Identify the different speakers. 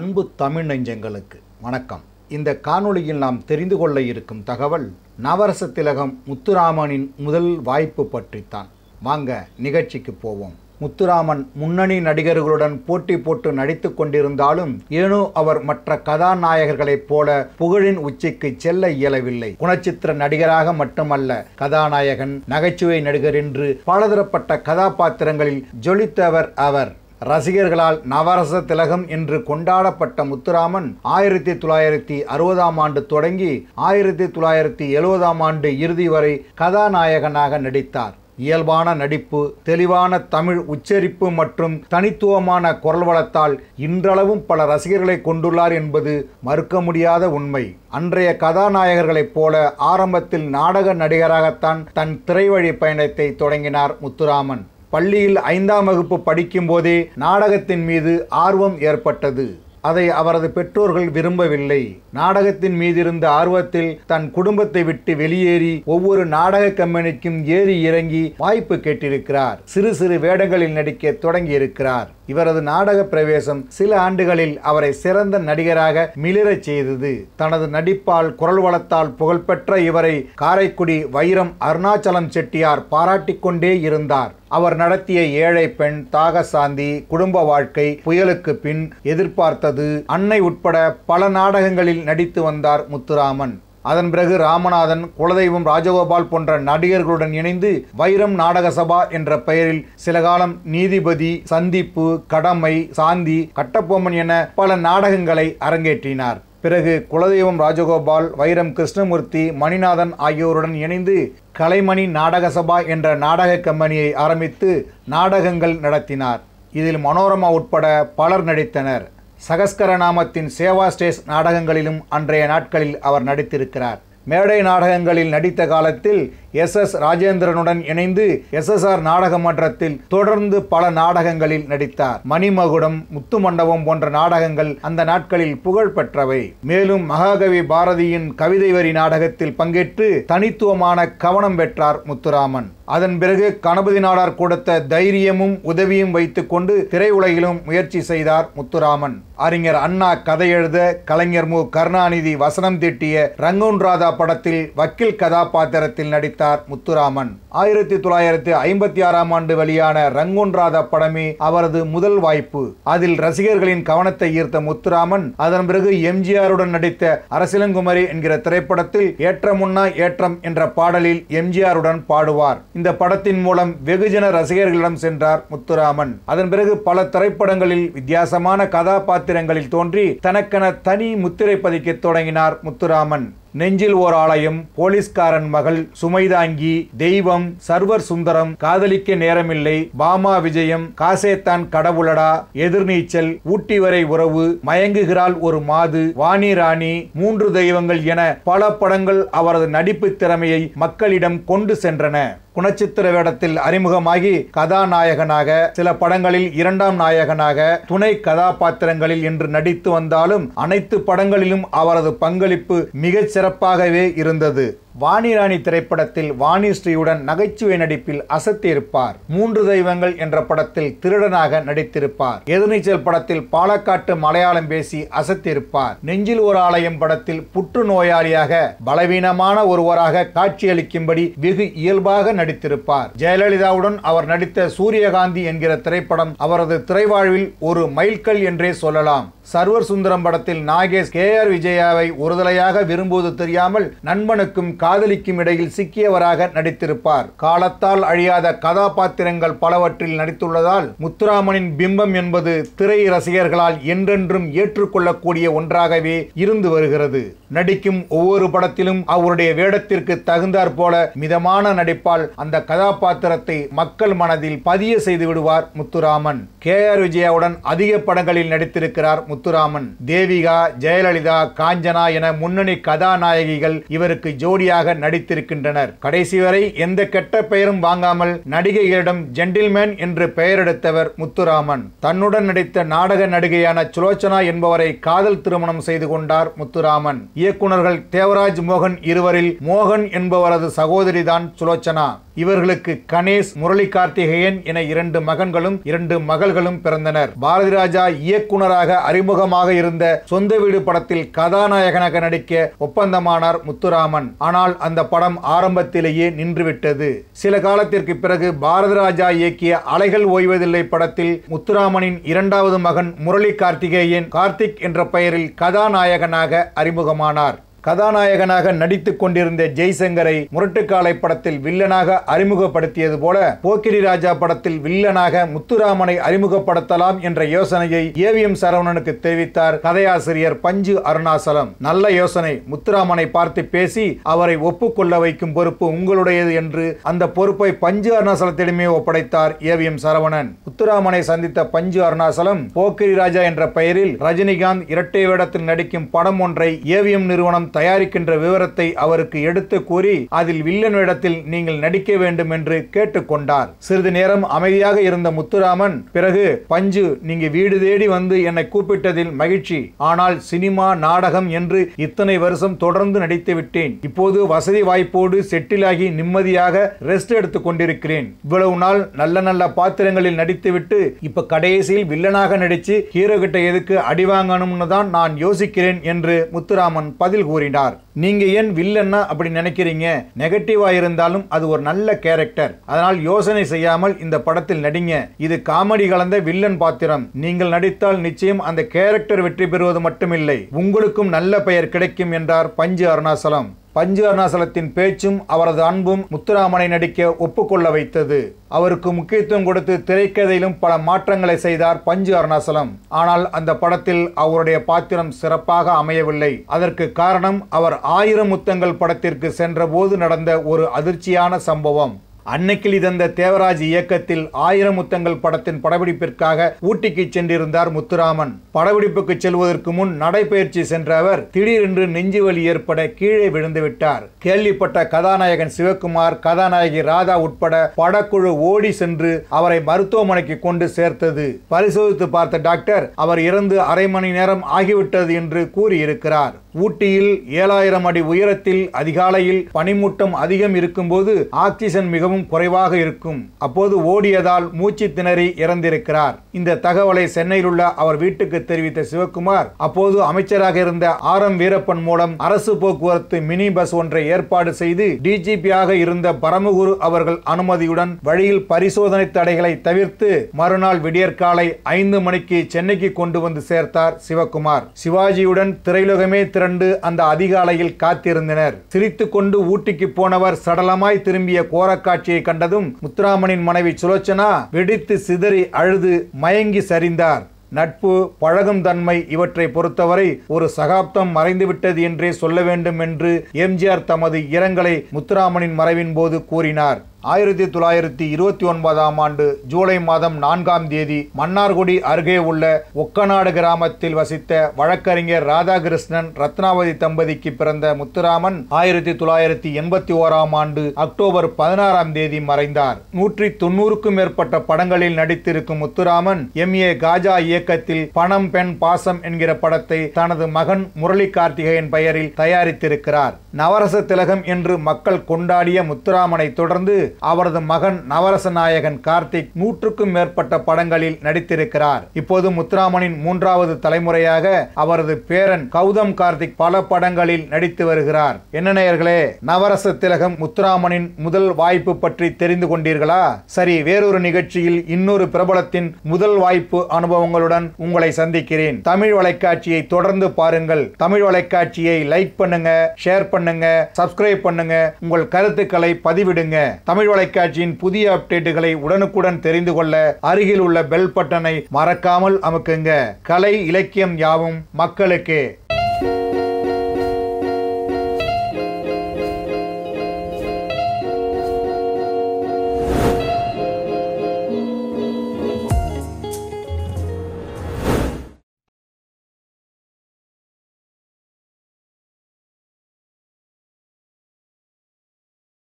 Speaker 1: அன்பு தமிழ் நெஞ்சங்களுக்கு வணக்கம் இந்த காணொளியில் நாம் தெரிந்து கொள்ள இருக்கும் தகவல் நவரச திலகம் முத்துராமனின் முதல் வாய்ப்பு பற்றித்தான் வாங்க நிகழ்ச்சிக்கு போவோம் முத்துராமன் முன்னணி நடிகர்களுடன் போட்டி போட்டு நடித்து கொண்டிருந்தாலும் ஏனோ அவர் மற்ற கதாநாயகர்களைப் போல புகழின் உச்சிக்கு செல்ல இயலவில்லை குணச்சித்திர நடிகராக மட்டுமல்ல கதாநாயகன் நகைச்சுவை நடிகர் என்று பலதரப்பட்ட கதாபாத்திரங்களில் ஜொலித்தவர் அவர் ரசிகர்களால் நவரச திலகம் என்று கொண்டாடப்பட்ட முத்துராமன் ஆயிரத்தி தொள்ளாயிரத்தி அறுபதாம் ஆண்டு தொடங்கி ஆயிரத்தி தொள்ளாயிரத்தி எழுபதாம் ஆண்டு இறுதி வரை கதாநாயகனாக நடித்தார் இயல்பான நடிப்பு தெளிவான தமிழ் உச்சரிப்பு மற்றும் தனித்துவமான குரல் வளத்தால் இன்றளவும் பல ரசிகர்களை கொண்டுள்ளார் என்பது மறுக்க முடியாத உண்மை அன்றைய கதாநாயகர்களைப் போல ஆரம்பத்தில் நாடக நடிகராகத்தான் தன் திரைவழி பயணத்தை தொடங்கினார் முத்துராமன் பள்ளியில் ஐந்தாம் வகுப்பு படிக்கும்போதே நாடகத்தின் மீது ஆர்வம் ஏற்பட்டது அதை அவரது பெற்றோர்கள் விரும்பவில்லை நாடகத்தின் மீதிருந்த ஆர்வத்தில் தன் குடும்பத்தை விட்டு வெளியேறி ஒவ்வொரு நாடக கம்பெனிக்கும் ஏறி இறங்கி வாய்ப்பு கேட்டிருக்கிறார் சிறு சிறு வேடங்களில் நடிக்க தொடங்கியிருக்கிறார் இவரது நாடக பிரவேசம் சில ஆண்டுகளில் அவரை சிறந்த நடிகராக மிளிரச் செய்தது தனது நடிப்பால் குரல் வளத்தால் புகழ்பெற்ற இவரை காரைக்குடி வைரம் அருணாச்சலம் செட்டியார் பாராட்டிக்கொண்டே கொண்டே இருந்தார் அவர் நடத்திய ஏழை பெண் தாகசாந்தி குடும்ப வாழ்க்கை புயலுக்கு பின் எதிர்பார்த்தது அன்னை உட்பட பல நாடகங்களில் நடித்து வந்தார் முத்துராமன் அதன் பிறகு ராமநாதன் குலதெய்வம் ராஜகோபால் போன்ற நடிகர்களுடன் இணைந்து வைரம் நாடக சபா என்ற பெயரில் சில காலம் நீதிபதி சந்திப்பு கடமை சாந்தி கட்டப்போமன் என பல நாடகங்களை அரங்கேற்றினார் பிறகு குலதெய்வம் ராஜகோபால் வைரம் கிருஷ்ணமூர்த்தி மணிநாதன் ஆகியோருடன் இணைந்து கலைமணி நாடக சபா என்ற நாடக கம்பெனியை ஆரம்பித்து நாடகங்கள் நடத்தினார் இதில் மனோரமா உட்பட பலர் நடித்தனர் சகஸ்கர நாமத்தின் சேவா ஸ்டேஸ் நாடகங்களிலும் அன்றைய நாட்களில் அவர் நடித்திருக்கிறார் மேடை நாடகங்களில் நடித்த காலத்தில் எஸ் எஸ் ராஜேந்திரனுடன் இணைந்து எஸ்எஸ்ஆர் நாடக மன்றத்தில் தொடர்ந்து பல நாடகங்களில் நடித்தார் மணிமகுடம் முத்து மண்டபம் போன்ற நாடகங்கள் அந்த நாட்களில் புகழ் பெற்றவை மேலும் மகாகவி பாரதியின் கவிதை வரி நாடகத்தில் பங்கேற்று தனித்துவமான கவனம் பெற்றார் முத்துராமன் அதன் பிறகு கணபதி நாடார் கொடுத்த தைரியமும் உதவியும் வைத்துக்கொண்டு திரையுலகிலும் முயற்சி செய்தார் முத்துராமன் அறிஞர் அண்ணா கதை எழுத கலைஞர் மு கருணாநிதி வசனம் திட்டிய ரங்கோன் ராதா படத்தில் வக்கீல் கதாபாத்திரத்தில் நடித்தார் முத்துராமன் ஆயிரத்தி தொள்ளாயிரத்தி ஐம்பத்தி ஆறாம் ஆண்டு வெளியான ரங்கூன் படமே அவரது முதல் வாய்ப்பு அதில் ரசிகர்களின் கவனத்தை ஈர்த்த முத்துராமன் அதன் பிறகு எம்ஜிஆருடன் நடித்த அரசிலங்குமரி என்கிற திரைப்படத்தில் ஏற்றமுன்னா ஏற்றம் என்ற பாடலில் எம்ஜிஆருடன் பாடுவார் இந்த படத்தின் மூலம் வெகுஜன ரசிகர்களிடம் சென்றார் முத்துராமன் அதன் பிறகு பல திரைப்படங்களில் வித்தியாசமான கதாபாத்திரங்களில் தோன்றி தனக்கென தனி முத்திரை பதிக்க தொடங்கினார் முத்துராமன் நெஞ்சில் ஓர் ஆலயம் போலீஸ்காரன் மகள் சுமைதாங்கி தெய்வம் சர்வர் சுந்தரம் காதலிக்க நேரமில்லை பாமா விஜயம் காசேத்தான் கடவுளடா எதிர்நீச்சல் ஊட்டி வரை உறவு மயங்குகிறாள் ஒரு மாது வாணி ராணி மூன்று தெய்வங்கள் என பல படங்கள் அவரது நடிப்பு திறமையை மக்களிடம் கொண்டு சென்றன குணச்சித்திர வேடத்தில் அறிமுகமாகி கதாநாயகனாக சில படங்களில் இரண்டாம் நாயகனாக துணை கதாபாத்திரங்களில் என்று நடித்து வந்தாலும் அனைத்து படங்களிலும் அவரது பங்களிப்பு மிகச் சிறப்பாகவே இருந்தது வாணிராணி திரைப்படத்தில் வாணிஸ்ரீயுடன் நகைச்சுவை நடிப்பில் அசத்தியிருப்பார் மூன்று தெய்வங்கள் என்ற படத்தில் திருடனாக நடித்திருப்பார் எதிர்நீச்சல் படத்தில் பாலக்காட்டு மலையாளம் பேசி அசத்தியிருப்பார் நெஞ்சில் ஒரு ஆலயம் படத்தில் புற்று நோயாளியாக பலவீனமான ஒருவராக காட்சியளிக்கும்படி வெகு இயல்பாக நடித்திருப்பார் ஜெயலலிதாவுடன் அவர் நடித்த சூரியகாந்தி என்கிற திரைப்படம் அவரது திரைவாழ்வில் ஒரு மைல்கல் என்றே சொல்லலாம் சர்வர் சுந்தரம் படத்தில் நாகேஷ் கே ஆர் விஜயாவை ஒருதலையாக விரும்புவது தெரியாமல் நண்பனுக்கும் காதலிக்கும் இடையில் சிக்கியவராக நடித்திருப்பார் காலத்தால் அழியாத கதாபாத்திரங்கள் பலவற்றில் நடித்துள்ளதால் முத்துராமனின் பிம்பம் என்பது திரை ரசிகர்களால் என்றென்றும் ஏற்றுக்கொள்ளக்கூடிய ஒன்றாகவே இருந்து வருகிறது நடிக்கும் ஒவ்வொரு படத்திலும் அவருடைய வேடத்திற்கு தகுந்தாற் போல மிதமான நடிப்பால் அந்த கதாபாத்திரத்தை மக்கள் மனதில் பதிய செய்து விடுவார் முத்துராமன் கே ஆர் விஜயாவுடன் அதிக படங்களில் நடித்திருக்கிறார் முத்துராமன் தேவிகா ஜெயலலிதா காஞ்சனா என முன்னணி கதாநாயகிகள் இவருக்கு ஜோடியாக நடிகையாக நடித்திருக்கின்றனர் கடைசி வரை எந்த கெட்ட பெயரும் வாங்காமல் நடிகைகளிடம் ஜென்டில்மேன் என்று பெயரெடுத்தவர் முத்துராமன் தன்னுடன் நடித்த நாடக நடிகையான சுலோச்சனா என்பவரை காதல் திருமணம் செய்து கொண்டார் முத்துராமன் இயக்குநர்கள் தேவராஜ் மோகன் இருவரில் மோகன் என்பவரது சகோதரிதான் சுலோச்சனா இவர்களுக்கு கணேஷ் முரளி கார்த்திகேயன் என இரண்டு மகன்களும் இரண்டு மகள்களும் பிறந்தனர் பாரதி ராஜா இயக்குநராக அறிமுகமாக இருந்த சொந்த வீடு படத்தில் கதாநாயகனாக நடிக்க ஒப்பந்தமானார் முத்துராமன் ஆனால் ஆனால் அந்த படம் ஆரம்பத்திலேயே நின்றுவிட்டது சில காலத்திற்கு பிறகு ராஜா இயக்கிய அலைகள் ஓய்வதில்லை படத்தில் முத்துராமனின் இரண்டாவது மகன் முரளி கார்த்திகேயன் கார்த்திக் என்ற பெயரில் கதாநாயகனாக அறிமுகமானார் கதாநாயகனாக நடித்துக் கொண்டிருந்த ஜெய்சங்கரை முரட்டுக்காலை படத்தில் வில்லனாக அறிமுகப்படுத்தியது போல போக்கிரி ராஜா படத்தில் வில்லனாக முத்துராமனை அறிமுகப்படுத்தலாம் என்ற யோசனையை ஏவிஎம் சரவணனுக்கு தெரிவித்தார் கதையாசிரியர் பஞ்சு அருணாசலம் நல்ல யோசனை முத்துராமனை பார்த்து பேசி அவரை ஒப்புக்கொள்ள வைக்கும் பொறுப்பு உங்களுடையது என்று அந்த பொறுப்பை பஞ்சு அருணாசலத்திடமே ஒப்படைத்தார் ஏவிஎம் சரவணன் முத்துராமனை சந்தித்த பஞ்சு அருணாசலம் போக்கிரி ராஜா என்ற பெயரில் ரஜினிகாந்த் இரட்டை வேடத்தில் நடிக்கும் படம் ஒன்றை ஏவிஎம் நிறுவனம் தயாரிக்கின்ற விவரத்தை அவருக்கு எடுத்து கூறி அதில் வில்லன் இடத்தில் நீங்கள் நடிக்க வேண்டும் என்று கேட்டுக்கொண்டார் சிறிது நேரம் அமைதியாக இருந்த முத்துராமன் பிறகு பஞ்சு நீங்க வீடு தேடி வந்து என்னை கூப்பிட்டதில் மகிழ்ச்சி ஆனால் சினிமா நாடகம் என்று இத்தனை வருஷம் தொடர்ந்து நடித்து விட்டேன் இப்போது வசதி வாய்ப்போடு செட்டிலாகி நிம்மதியாக ரெஸ்ட் எடுத்துக் கொண்டிருக்கிறேன் இவ்வளவு நாள் நல்ல நல்ல பாத்திரங்களில் நடித்துவிட்டு இப்ப கடைசியில் வில்லனாக நடிச்சு ஹீரோ கிட்ட எதுக்கு அடி வாங்கணும்னு தான் நான் யோசிக்கிறேன் என்று முத்துராமன் பதில் கூறி கூறினார் நீங்க ஏன் வில்லன்னா அப்படி நினைக்கிறீங்க நெகட்டிவா இருந்தாலும் அது ஒரு நல்ல கேரக்டர் அதனால் யோசனை செய்யாமல் இந்த படத்தில் நடிங்க இது காமெடி கலந்த வில்லன் பாத்திரம் நீங்கள் நடித்தால் நிச்சயம் அந்த கேரக்டர் வெற்றி பெறுவது மட்டுமில்லை உங்களுக்கும் நல்ல பெயர் கிடைக்கும் என்றார் பஞ்சு அருணாசலம் பஞ்சு அருணாசலத்தின் பேச்சும் அவரது அன்பும் முத்துராமனை நடிக்க ஒப்புக்கொள்ள வைத்தது அவருக்கு முக்கியத்துவம் கொடுத்து திரைக்கதையிலும் பல மாற்றங்களை செய்தார் பஞ்சு அருணாசலம் ஆனால் அந்த படத்தில் அவருடைய பாத்திரம் சிறப்பாக அமையவில்லை அதற்கு காரணம் அவர் ஆயிரம் முத்தங்கள் படத்திற்கு சென்றபோது நடந்த ஒரு அதிர்ச்சியான சம்பவம் அன்னைக்கில் தந்த தேவராஜ் இயக்கத்தில் ஆயிரம் முத்தங்கள் படத்தின் படப்பிடிப்பிற்காக ஊட்டிக்கு சென்றிருந்தார் முத்துராமன் படப்பிடிப்புக்கு செல்வதற்கு முன் நடைபயிற்சி சென்ற அவர் திடீரென்று நெஞ்சு வலி ஏற்பட கீழே விழுந்து விட்டார் கேள்விப்பட்ட கதாநாயகன் சிவகுமார் கதாநாயகி ராதா உட்பட படக்குழு ஓடி சென்று அவரை மருத்துவமனைக்கு கொண்டு சேர்த்தது பரிசோதித்து பார்த்த டாக்டர் அவர் இறந்து அரை மணி நேரம் ஆகிவிட்டது என்று கூறியிருக்கிறார் ஊட்டியில் ஏழாயிரம் அடி உயரத்தில் அதிகாலையில் பனிமூட்டம் அதிகம் இருக்கும்போது ஆக்சிஜன் மிகவும் மிகவும் குறைவாக இருக்கும் அப்போது ஓடியதால் மூச்சு திணறி இறந்திருக்கிறார் இந்த தகவலை சென்னையில் உள்ள அவர் வீட்டுக்கு தெரிவித்த சிவக்குமார் அப்போது அமைச்சராக இருந்த ஆர் எம் வீரப்பன் மூலம் அரசு போக்குவரத்து மினி பஸ் ஒன்றை ஏற்பாடு செய்து டிஜிபியாக இருந்த பரமகுரு அவர்கள் அனுமதியுடன் வழியில் பரிசோதனை தடைகளை தவிர்த்து மறுநாள் விடியற்காலை ஐந்து மணிக்கு சென்னைக்கு கொண்டு வந்து சேர்த்தார் சிவக்குமார் சிவாஜியுடன் திரையுலகமே திரண்டு அந்த அதிகாலையில் காத்திருந்தனர் சிரித்துக்கொண்டு கொண்டு ஊட்டிக்கு போனவர் சடலமாய் திரும்பிய கோரக்காட்சி காட்சியை கண்டதும் முத்துராமனின் மனைவி சுலோச்சனா வெடித்து சிதறி அழுது மயங்கி சரிந்தார் நட்பு பழகும் தன்மை இவற்றை பொறுத்தவரை ஒரு சகாப்தம் மறைந்துவிட்டது என்றே சொல்ல வேண்டும் என்று எம்ஜிஆர் தமது இரங்கலை முத்துராமனின் மறைவின் போது கூறினார் ஆயிரத்தி தொள்ளாயிரத்தி இருபத்தி ஒன்பதாம் ஆண்டு ஜூலை மாதம் நான்காம் தேதி மன்னார்குடி அருகே உள்ள ஒக்கநாடு கிராமத்தில் வசித்த வழக்கறிஞர் ராதாகிருஷ்ணன் ரத்னாவதி தம்பதிக்கு பிறந்த முத்துராமன் ஆயிரத்தி தொள்ளாயிரத்தி எண்பத்தி ஓராம் ஆண்டு அக்டோபர் பதினாறாம் தேதி மறைந்தார் நூற்றி தொண்ணூறுக்கும் மேற்பட்ட படங்களில் நடித்திருக்கும் முத்துராமன் எம் ஏ காஜா இயக்கத்தில் பணம் பெண் பாசம் என்கிற படத்தை தனது மகன் முரளி கார்த்திகேயன் பெயரில் தயாரித்திருக்கிறார் நவரச திலகம் என்று மக்கள் கொண்டாடிய முத்துராமனை தொடர்ந்து அவரது மகன் நவரச நாயகன் கார்த்திக் நூற்றுக்கும் மேற்பட்ட படங்களில் நடித்திருக்கிறார் இப்போது முத்துராமனின் மூன்றாவது தலைமுறையாக அவரது பேரன் கௌதம் கார்த்திக் பல படங்களில் நடித்து வருகிறார் என்ன நேயர்களே நவரச திலகம் முத்துராமனின் முதல் வாய்ப்பு பற்றி தெரிந்து கொண்டீர்களா சரி வேறொரு நிகழ்ச்சியில் இன்னொரு பிரபலத்தின் முதல் வாய்ப்பு அனுபவங்களுடன் உங்களை சந்திக்கிறேன் தமிழ் வலைக்காட்சியை தொடர்ந்து பாருங்கள் தமிழ் வலைக்காட்சியை லைக் பண்ணுங்க ஷேர் பண்ணுங்க சப்ஸ்கிரைப் பண்ணுங்க உங்கள் கருத்துக்களை பதிவிடுங்க தமிழ் தமிழ் வலைக்காட்சியின் புதிய அப்டேட்டுகளை உடனுக்குடன் தெரிந்து கொள்ள அருகில் உள்ள பெல் பட்டனை மறக்காமல் அமுக்குங்க கலை இலக்கியம் யாவும் மக்களுக்கு